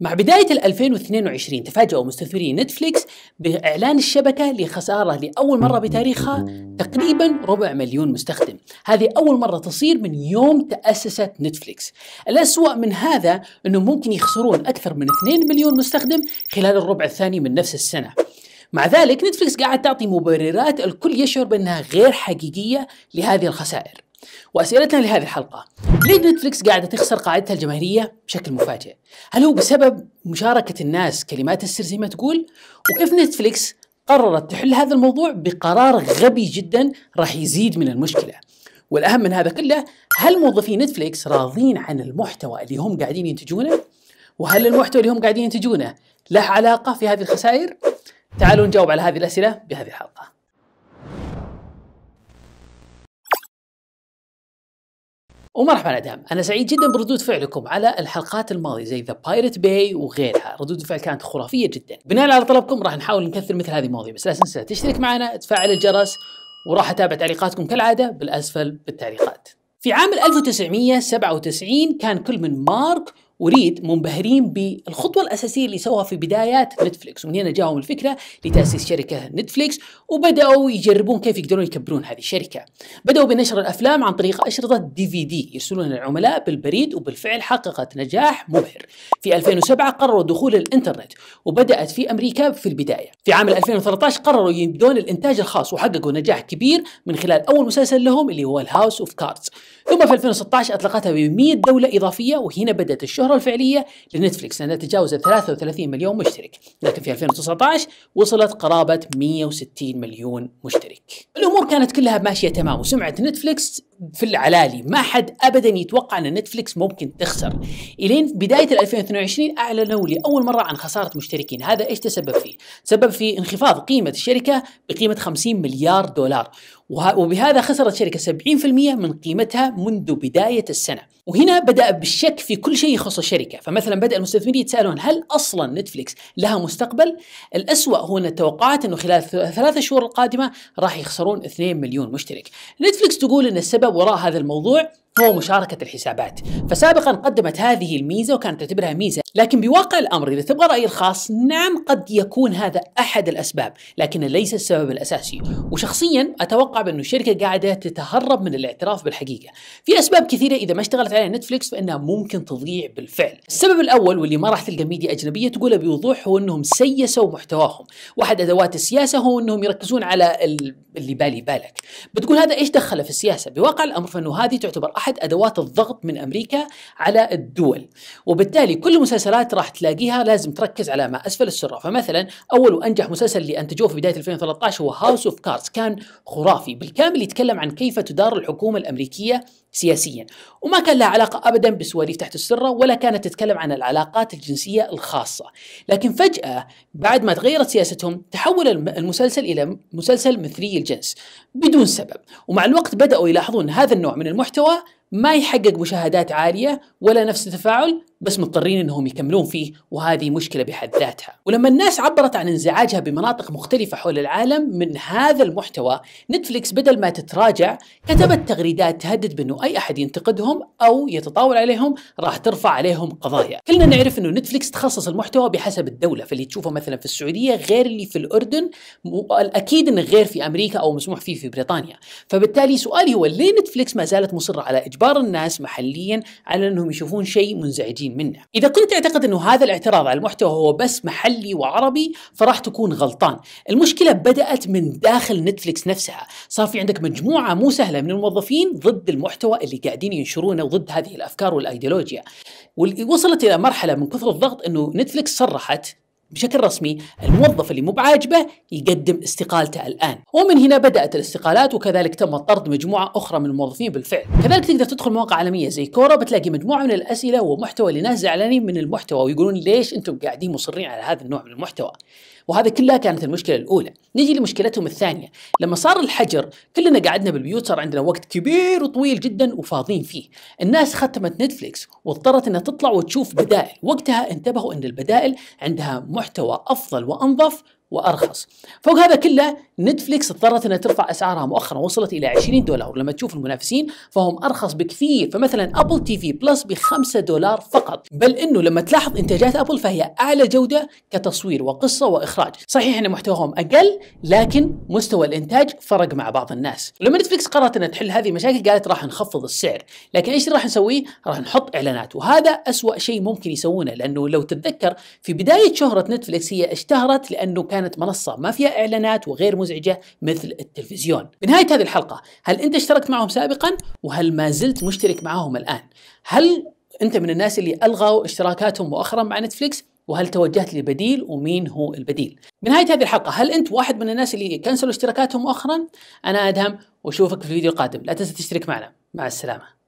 مع بداية 2022 تفاجأوا مستثمري نتفليكس بإعلان الشبكة لخسارة لأول مرة بتاريخها تقريبا ربع مليون مستخدم هذه أول مرة تصير من يوم تأسست نتفليكس الأسوأ من هذا أنه ممكن يخسرون أكثر من 2 مليون مستخدم خلال الربع الثاني من نفس السنة مع ذلك نتفليكس قاعد تعطي مبررات الكل يشعر بأنها غير حقيقية لهذه الخسائر واسئلتنا لهذه الحلقه ليه نتفلكس قاعده تخسر قاعدتها الجماهيريه بشكل مفاجئ؟ هل هو بسبب مشاركه الناس كلمات السر زي ما تقول؟ وكيف نتفلكس قررت تحل هذا الموضوع بقرار غبي جدا راح يزيد من المشكله. والاهم من هذا كله هل موظفي نتفلكس راضين عن المحتوى اللي هم قاعدين ينتجونه؟ وهل المحتوى اللي هم قاعدين ينتجونه له علاقه في هذه الخسائر؟ تعالوا نجاوب على هذه الاسئله بهذه الحلقه. ومرحبا ادهم انا سعيد جدا بردود فعلكم على الحلقات الماضيه زي ذا بايرت باي وغيرها، ردود الفعل كانت خرافيه جدا. بناء على طلبكم راح نحاول نكثر مثل هذه المواضيع، بس لا تنسى تشترك معنا، تفعل الجرس، وراح اتابع تعليقاتكم كالعاده بالاسفل بالتعليقات. في عام 1997 كان كل من مارك وريد منبهرين بالخطوة الأساسية اللي سواها في بدايات نتفليكس ومن هنا جاهم الفكرة لتأسيس شركة نتفليكس وبدأوا يجربون كيف يقدرون يكبرون هذه الشركة بدأوا بنشر الأفلام عن طريق أشرطة دي في دي يرسلون العملاء بالبريد وبالفعل حققت نجاح مبهر في 2007 قرروا دخول الإنترنت وبدأت في أمريكا في البداية في عام 2013 قرروا يبدون الإنتاج الخاص وحققوا نجاح كبير من خلال أول مسلسل لهم اللي هو الهاوس أوف كاردز ثم في 2016 أطلقتها ب 100 دولة إضافية وهنا بدأت الشهرة الشهرة الفعلية لنتفليكس لأنها تجاوزت 33 مليون مشترك لكن في 2019 وصلت قرابة 160 مليون مشترك الأمور كانت كلها ماشية تمام وسمعة نتفليكس في العلالي ما حد ابدا يتوقع ان نتفلكس ممكن تخسر الين بدايه 2022 اعلنوا لاول مره عن خساره مشتركين هذا ايش تسبب فيه تسبب في انخفاض قيمه الشركه بقيمه 50 مليار دولار وبهذا خسرت الشركه 70% من قيمتها منذ بدايه السنه وهنا بدا بالشك في كل شيء يخص الشركه فمثلا بدا المستثمرين يتساءلون هل اصلا نتفليكس لها مستقبل الاسوا هو ان التوقعات انه خلال ثلاثة شهور القادمه راح يخسرون 2 مليون مشترك نتفليكس تقول ان السبب السبب وراء هذا الموضوع هو مشاركة الحسابات فسابقا قدمت هذه الميزة وكانت تعتبرها ميزة لكن بواقع الأمر إذا تبغى رأيي الخاص نعم قد يكون هذا أحد الأسباب لكن ليس السبب الأساسي وشخصيا أتوقع بأن الشركة قاعدة تتهرب من الاعتراف بالحقيقة في أسباب كثيرة إذا ما اشتغلت عليها نتفليكس فإنها ممكن تضيع بالفعل السبب الأول واللي ما راح تلقى ميديا أجنبية تقوله بوضوح هو أنهم سيسوا محتواهم واحد أدوات السياسة هو أنهم يركزون على اللي بالي بالك بتقول هذا إيش دخله في السياسة بواقع الأمر فإنه هذه تعتبر أحد أدوات الضغط من أمريكا على الدول وبالتالي كل المسلسلات راح تلاقيها لازم تركز على ما أسفل السرة فمثلا أول وأنجح مسلسل اللي أنتجوه في بداية 2013 هو هاوس اوف كاردز كان خرافي بالكامل يتكلم عن كيف تدار الحكومة الأمريكية سياسيا وما كان لها علاقة أبدا بسواليف تحت السرة ولا كانت تتكلم عن العلاقات الجنسية الخاصة لكن فجأة بعد ما تغيرت سياستهم تحول المسلسل إلى مسلسل مثلي الجنس بدون سبب ومع الوقت بدأوا يلاحظون هذا النوع من المحتوى ما يحقق مشاهدات عاليه ولا نفس التفاعل بس مضطرين انهم يكملون فيه وهذه مشكله بحد ذاتها ولما الناس عبرت عن انزعاجها بمناطق مختلفه حول العالم من هذا المحتوى نتفليكس بدل ما تتراجع كتبت تغريدات تهدد بانه اي احد ينتقدهم او يتطاول عليهم راح ترفع عليهم قضايا كلنا نعرف انه نتفليكس تخصص المحتوى بحسب الدوله فاللي تشوفه مثلا في السعوديه غير اللي في الاردن الاكيد انه غير في امريكا او مسموح فيه في بريطانيا فبالتالي سؤالي هو ليه نتفليكس ما زالت مصره على اجبار إجبار الناس محليا على أنهم يشوفون شيء منزعجين منه إذا كنت تعتقد أنه هذا الاعتراض على المحتوى هو بس محلي وعربي فراح تكون غلطان المشكلة بدأت من داخل نتفلكس نفسها صار في عندك مجموعة مو سهلة من الموظفين ضد المحتوى اللي قاعدين ينشرونه وضد هذه الأفكار والأيديولوجيا وصلت إلى مرحلة من كثر الضغط أنه نتفلكس صرحت بشكل رسمي الموظف اللي مو بعاجبه يقدم استقالته الآن ومن هنا بدأت الاستقالات وكذلك تم طرد مجموعة أخرى من الموظفين بالفعل كذلك تقدر تدخل مواقع عالمية زي كورا بتلاقي مجموعة من الأسئلة ومحتوى لناس زعلانين من المحتوى ويقولون ليش أنتم قاعدين مصرين على هذا النوع من المحتوى وهذا كلها كانت المشكله الاولى نجي لمشكلتهم الثانيه لما صار الحجر كلنا قعدنا بالبيوت صار عندنا وقت كبير وطويل جدا وفاضين فيه الناس ختمت نتفليكس واضطرت انها تطلع وتشوف بدائل وقتها انتبهوا ان البدائل عندها محتوى افضل وانظف وارخص فوق هذا كله نتفليكس اضطرت انها ترفع اسعارها مؤخرا وصلت الى 20 دولار لما تشوف المنافسين فهم ارخص بكثير فمثلا ابل تي في بلس ب 5 دولار فقط بل انه لما تلاحظ انتاجات ابل فهي اعلى جوده كتصوير وقصه واخراج صحيح ان محتواهم اقل لكن مستوى الانتاج فرق مع بعض الناس لما نتفليكس قررت انها تحل هذه المشاكل قالت راح نخفض السعر لكن ايش راح نسويه راح نحط اعلانات وهذا اسوا شيء ممكن يسوونه لانه لو تتذكر في بدايه شهره نتفليكس هي اشتهرت لانه كان كانت منصة ما فيها إعلانات وغير مزعجة مثل التلفزيون بنهاية هذه الحلقة هل أنت اشتركت معهم سابقا وهل ما زلت مشترك معهم الآن هل أنت من الناس اللي ألغوا اشتراكاتهم مؤخرا مع نتفليكس وهل توجهت لبديل ومين هو البديل بنهاية هذه الحلقة هل أنت واحد من الناس اللي كنسلوا اشتراكاتهم مؤخرا أنا أدهم وأشوفك في الفيديو القادم لا تنسى تشترك معنا مع السلامة